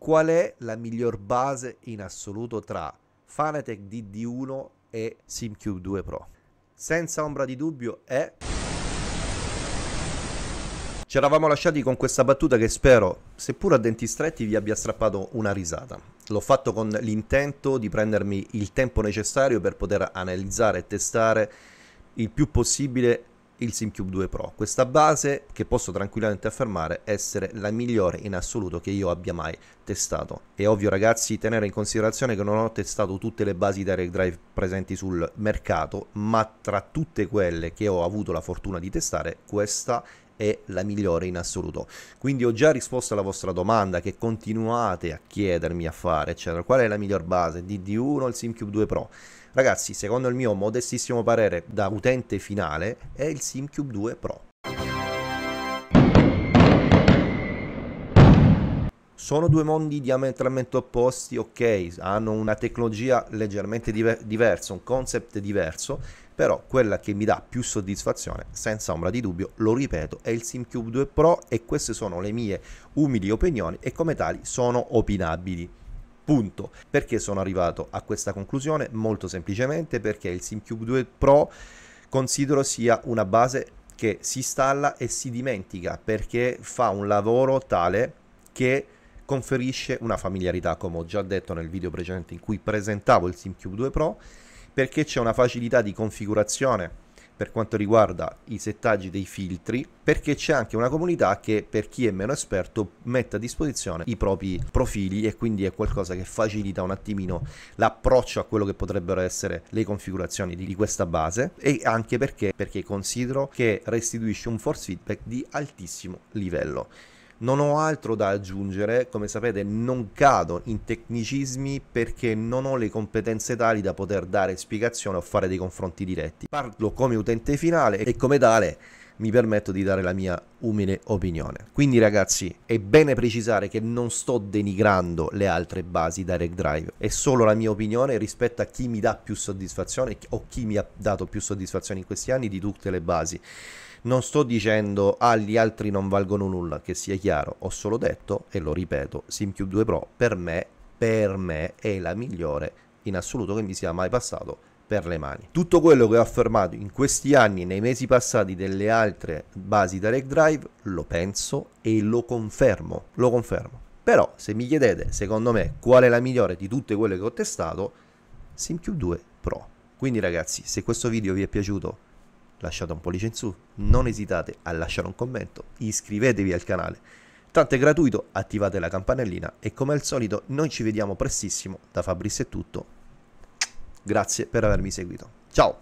qual è la miglior base in assoluto tra Fanatec DD1 e SimCube 2 Pro? Senza ombra di dubbio è... Ci eravamo lasciati con questa battuta che spero, seppur a denti stretti, vi abbia strappato una risata. L'ho fatto con l'intento di prendermi il tempo necessario per poter analizzare e testare il più possibile il SimCube 2 Pro. Questa base che posso tranquillamente affermare essere la migliore in assoluto che io abbia mai testato. È ovvio ragazzi tenere in considerazione che non ho testato tutte le basi di Direct Drive presenti sul mercato, ma tra tutte quelle che ho avuto la fortuna di testare, questa è la migliore in assoluto. Quindi ho già risposto alla vostra domanda che continuate a chiedermi a fare, eccetera. Qual è la miglior base? DD1 o il SimCube 2 Pro? Ragazzi, secondo il mio modestissimo parere da utente finale è il SimCube 2 Pro. sono due mondi diametralmente opposti, ok, hanno una tecnologia leggermente diver- diversa, un concept diverso, però quella che mi dà più soddisfazione, senza ombra di dubbio, lo ripeto, è il SimCube 2 Pro e queste sono le mie umili opinioni e come tali sono opinabili. Punto. Perché sono arrivato a questa conclusione? Molto semplicemente perché il SimCube 2 Pro considero sia una base che si installa e si dimentica perché fa un lavoro tale che conferisce una familiarità, come ho già detto nel video precedente in cui presentavo il SimCube 2 Pro, perché c'è una facilità di configurazione per quanto riguarda i settaggi dei filtri, perché c'è anche una comunità che per chi è meno esperto mette a disposizione i propri profili e quindi è qualcosa che facilita un attimino l'approccio a quello che potrebbero essere le configurazioni di, questa base e anche perché, perché considero che restituisce un force feedback di altissimo livello. Non ho altro da aggiungere, come sapete non cado in tecnicismi perché non ho le competenze tali da poter dare spiegazione o fare dei confronti diretti. Parlo come utente finale e come tale mi permetto di dare la mia umile opinione. Quindi ragazzi, è bene precisare che non sto denigrando le altre basi Direct Drive, è solo la mia opinione rispetto a chi mi dà più soddisfazione o chi mi ha dato più soddisfazione in questi anni di tutte le basi. Non sto dicendo ah gli altri non valgono nulla, che sia chiaro, ho solo detto e lo ripeto, SimCube 2 Pro per me, per me è la migliore in assoluto che mi sia mai passato per le mani. Tutto quello che ho affermato in questi anni, nei mesi passati delle altre basi direct drive, lo penso e lo confermo, lo confermo. Però se mi chiedete, secondo me, qual è la migliore di tutte quelle che ho testato, SimCube 2 Pro. Quindi ragazzi, se questo video vi è piaciuto, lasciate un pollice in su, non esitate a lasciare un commento, iscrivetevi al canale. Tanto è gratuito, attivate la campanellina e come al solito noi ci vediamo prestissimo. Da Fabrizio è tutto, Grazie per avermi seguito. Ciao!